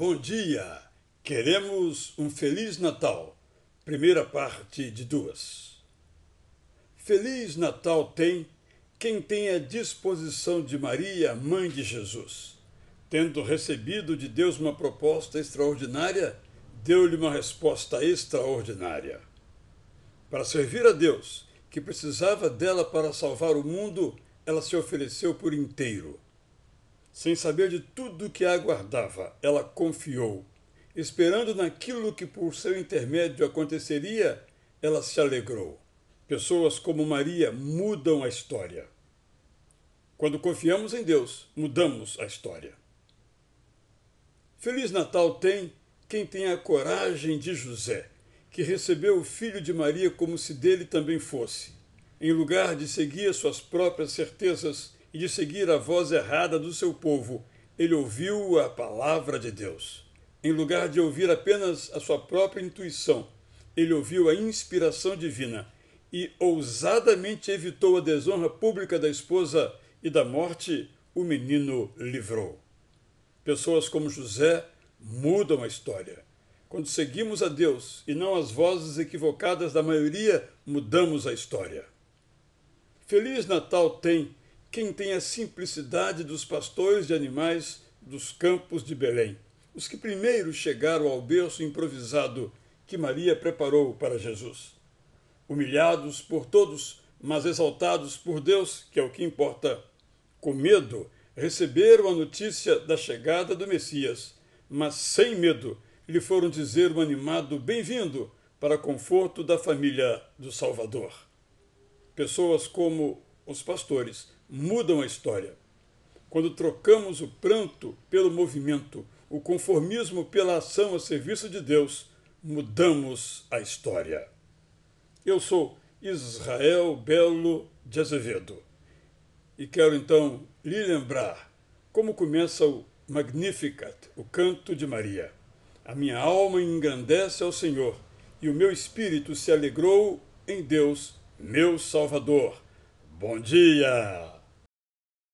Bom dia! Queremos um Feliz Natal. Primeira parte de duas. Feliz Natal tem quem tem a disposição de Maria, mãe de Jesus. Tendo recebido de Deus uma proposta extraordinária, deu-lhe uma resposta extraordinária. Para servir a Deus, que precisava dela para salvar o mundo, ela se ofereceu por inteiro sem saber de tudo o que a aguardava, ela confiou. Esperando naquilo que por seu intermédio aconteceria, ela se alegrou. Pessoas como Maria mudam a história. Quando confiamos em Deus, mudamos a história. Feliz Natal tem quem tem a coragem de José, que recebeu o filho de Maria como se dele também fosse. Em lugar de seguir suas próprias certezas, e de seguir a voz errada do seu povo, ele ouviu a palavra de Deus. Em lugar de ouvir apenas a sua própria intuição, ele ouviu a inspiração divina e ousadamente evitou a desonra pública da esposa e da morte, o menino livrou. Pessoas como José mudam a história. Quando seguimos a Deus e não as vozes equivocadas da maioria, mudamos a história. Feliz Natal tem quem tem a simplicidade dos pastores de animais dos campos de Belém, os que primeiro chegaram ao berço improvisado que Maria preparou para Jesus. Humilhados por todos, mas exaltados por Deus, que é o que importa. Com medo, receberam a notícia da chegada do Messias, mas sem medo lhe foram dizer um animado bem-vindo para conforto da família do Salvador. Pessoas como os pastores mudam a história. Quando trocamos o pranto pelo movimento, o conformismo pela ação a serviço de Deus, mudamos a história. Eu sou Israel Belo de Azevedo e quero então lhe lembrar como começa o Magnificat, o canto de Maria. A minha alma engrandece ao Senhor e o meu espírito se alegrou em Deus, meu Salvador. Bom dia!